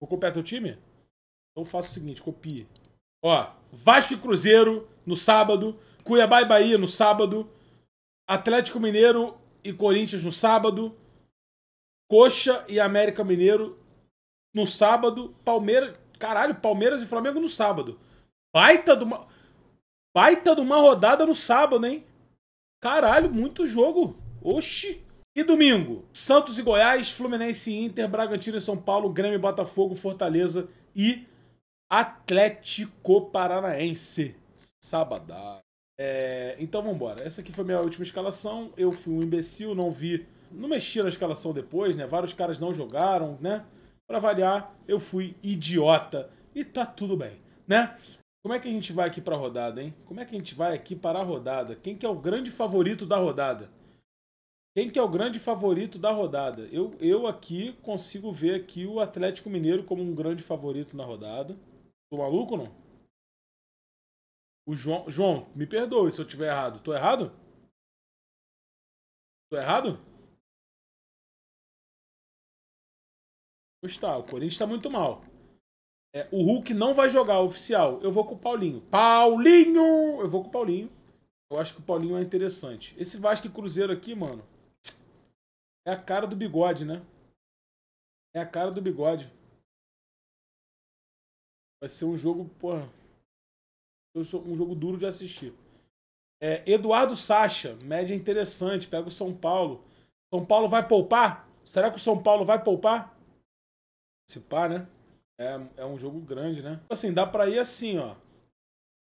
Vou copiar teu time? Então faço o seguinte, copie. Ó, Vasco e Cruzeiro no sábado, Cuiabá e Bahia no sábado, Atlético Mineiro e Corinthians no sábado, Coxa e América Mineiro no sábado, Palmeiras, caralho, Palmeiras e Flamengo no sábado. Baita de uma baita de uma rodada no sábado, hein? Caralho, muito jogo. Oxi. E domingo, Santos e Goiás, Fluminense e Inter, Bragantino e São Paulo, Grêmio e Botafogo, Fortaleza e Atlético Paranaense. Sabadão. É, então embora. Essa aqui foi minha última escalação. Eu fui um imbecil, não vi. Não mexi na escalação depois, né? Vários caras não jogaram, né? Pra variar, eu fui idiota. E tá tudo bem, né? Como é que a gente vai aqui pra rodada, hein? Como é que a gente vai aqui para a rodada? Quem que é o grande favorito da rodada? Quem que é o grande favorito da rodada? Eu, eu aqui consigo ver aqui o Atlético Mineiro como um grande favorito na rodada. Tô maluco não? O João, João, me perdoe se eu tiver errado. Tô errado? Tô errado? Está, o Corinthians tá muito mal. É, o Hulk não vai jogar oficial. Eu vou com o Paulinho. Paulinho! Eu vou com o Paulinho. Eu acho que o Paulinho é interessante. Esse Vasco e Cruzeiro aqui, mano. É a cara do bigode, né? É a cara do bigode. Vai ser um jogo, porra. Um jogo duro de assistir. É, Eduardo Sacha, média interessante, pega o São Paulo. São Paulo vai poupar? Será que o São Paulo vai poupar? Se pá, né? É, é um jogo grande, né? Assim, dá pra ir assim, ó.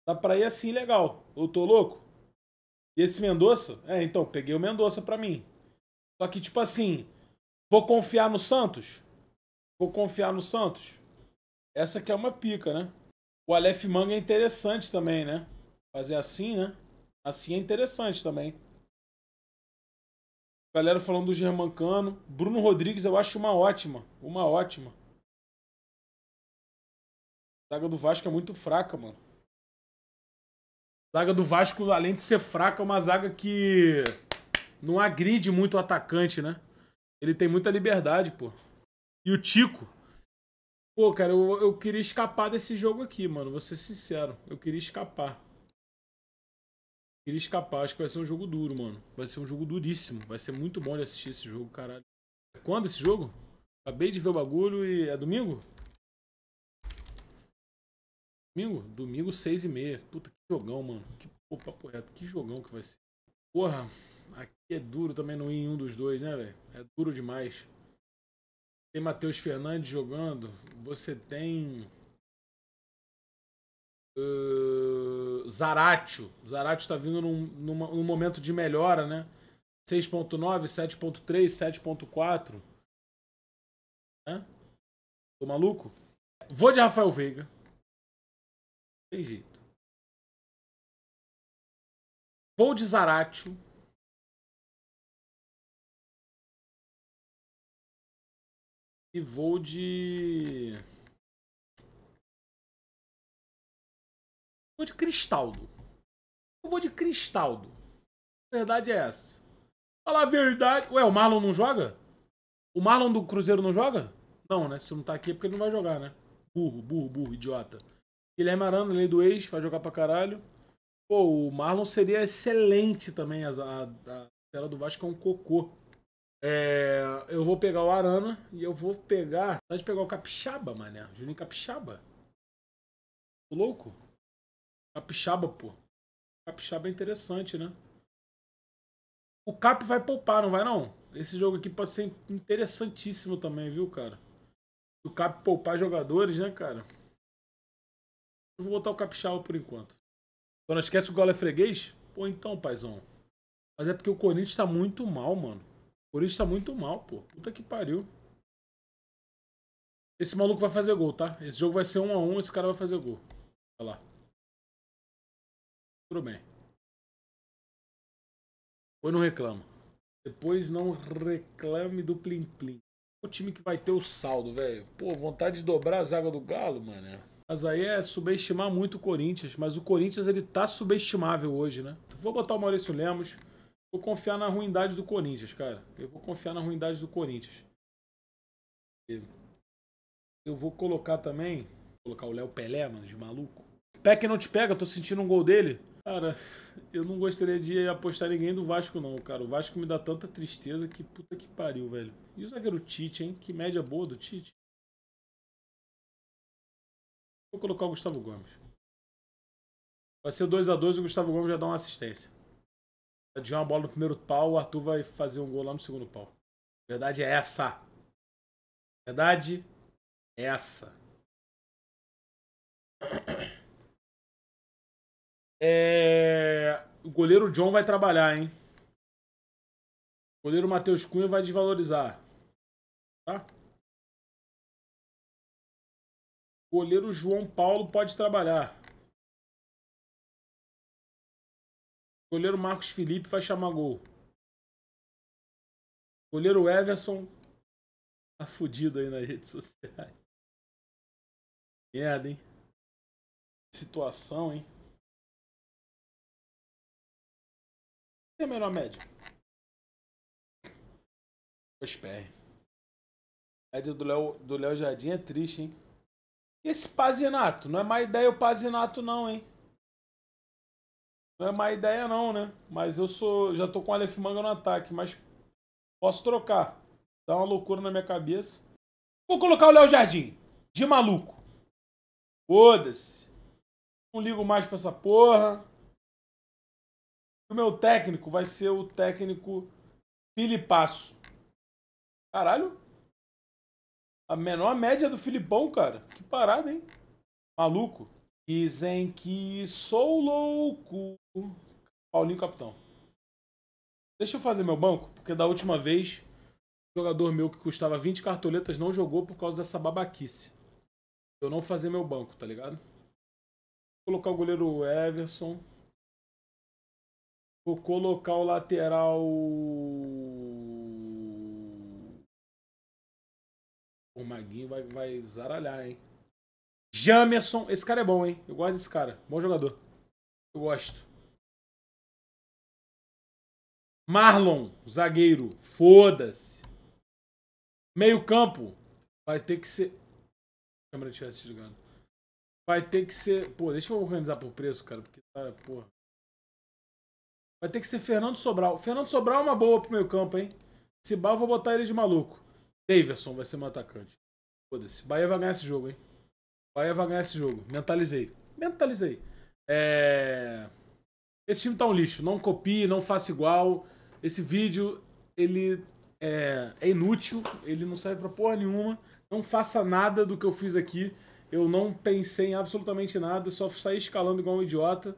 Dá pra ir assim, legal. Eu tô louco? E esse Mendonça? É, então, peguei o Mendonça pra mim. Só que, tipo assim, vou confiar no Santos? Vou confiar no Santos? Essa aqui é uma pica, né? O Aleph Manga é interessante também, né? Fazer assim, né? Assim é interessante também. Galera falando do Germancano. Bruno Rodrigues eu acho uma ótima. Uma ótima. Saga zaga do Vasco é muito fraca, mano. zaga do Vasco, além de ser fraca, é uma zaga que não agride muito o atacante, né? Ele tem muita liberdade, pô. E o Tico. Pô, cara, eu, eu queria escapar desse jogo aqui, mano. Vou ser sincero. Eu queria escapar. queria escapar. Acho que vai ser um jogo duro, mano. Vai ser um jogo duríssimo. Vai ser muito bom de assistir esse jogo, caralho. Quando esse jogo? Acabei de ver o bagulho e... É domingo? Domingo? Domingo, seis e meia. Puta, que jogão, mano. Que Opa, correto. Que jogão que vai ser. Porra. Aqui é duro também não ir em um dos dois, né, velho? É duro demais. Tem Matheus Fernandes jogando. Você tem. Uh, Zaratio. Zaratio tá vindo num, numa, num momento de melhora, né? 6.9, 7.3, 7.4. Né? Tô maluco? Vou de Rafael Veiga. Tem jeito. Vou de Zaratio. E vou de. Vou de Cristaldo. Eu vou de Cristaldo. A verdade é essa. Fala a verdade. Ué, o Marlon não joga? O Marlon do Cruzeiro não joga? Não, né? Se não tá aqui é porque ele não vai jogar, né? Burro, burro, burro, idiota. Guilherme Arana, lei do ex, vai jogar pra caralho. Pô, o Marlon seria excelente também. A, a tela do Vasco é um cocô. É, eu vou pegar o Arana e eu vou pegar. Tá de pegar o Capixaba, mané. Juninho Capixaba. Tô louco? Capixaba, pô. Capixaba é interessante, né? O Cap vai poupar, não vai não? Esse jogo aqui pode ser interessantíssimo também, viu, cara? Se o Cap poupar jogadores, né, cara? Eu vou botar o Capixaba por enquanto. Só não esquece o Galo é freguês? Pô, então, paizão. Mas é porque o Corinthians tá muito mal, mano. Corinthians tá muito mal, pô. Puta que pariu. Esse maluco vai fazer gol, tá? Esse jogo vai ser 1 um a 1 um, esse cara vai fazer gol. Olha lá. Tudo bem. Depois não reclama. Depois não reclame do Plim Plim. O time que vai ter o saldo, velho. Pô, vontade de dobrar a zaga do Galo, mano. Mas aí é subestimar muito o Corinthians. Mas o Corinthians, ele tá subestimável hoje, né? Vou botar o Maurício Lemos. Vou confiar na ruindade do Corinthians, cara. Eu vou confiar na ruindade do Corinthians. Eu vou colocar também. Vou colocar o Léo Pelé, mano, de maluco. que não te pega, tô sentindo um gol dele. Cara, eu não gostaria de apostar ninguém do Vasco, não, cara. O Vasco me dá tanta tristeza que puta que pariu, velho. E o zagueiro Tite, hein? Que média boa do Tite. Vou colocar o Gustavo Gomes. Vai ser 2 a 2 o Gustavo Gomes já dá uma assistência de uma bola no primeiro pau, o Arthur vai fazer um gol lá no segundo pau. verdade é essa. verdade é essa. É... O goleiro John vai trabalhar, hein? O goleiro Matheus Cunha vai desvalorizar. Tá? O goleiro João Paulo pode trabalhar. Goleiro Marcos Felipe vai chamar gol. Goleiro Everson tá fudido aí nas redes sociais. Merda, hein? Situação, hein? Quem é a melhor média? Osper. A média do Léo, do Léo Jardim é triste, hein? E esse Pazinato? Não é má ideia o Pazinato, não, hein? Não é má ideia não, né? Mas eu sou. Já tô com o Aleph Manga no ataque, mas posso trocar. Dá uma loucura na minha cabeça. Vou colocar o Léo Jardim. De maluco. Foda-se. Não ligo mais pra essa porra. O meu técnico vai ser o técnico Filipasso. Caralho. A menor média do Filipão, cara. Que parada, hein? Maluco. Dizem que sou louco. Paulinho Capitão. Deixa eu fazer meu banco, porque da última vez, jogador meu que custava 20 cartoletas não jogou por causa dessa babaquice. Eu não fazer meu banco, tá ligado? Vou colocar o goleiro Everson. Vou colocar o lateral. O Maguinho vai, vai zaralhar, hein? Jamerson. Esse cara é bom, hein? Eu gosto desse cara. Bom jogador. Eu gosto. Marlon, zagueiro. Foda-se. Meio campo. Vai ter que ser... A câmera estivesse ligando. Vai ter que ser... Pô, deixa eu organizar por preço, cara. Porque tá... Pô. Vai ter que ser Fernando Sobral. Fernando Sobral é uma boa pro meio campo, hein? Se bar, eu vou botar ele de maluco. Davidson vai ser meu atacante. Foda-se. Bahia vai ganhar esse jogo, hein? Bahia vai ganhar esse jogo. Mentalizei. Mentalizei. É... Esse time tá um lixo. Não copie, não faça igual. Esse vídeo, ele é, é inútil. Ele não serve pra porra nenhuma. Não faça nada do que eu fiz aqui. Eu não pensei em absolutamente nada. Só saí escalando igual um idiota.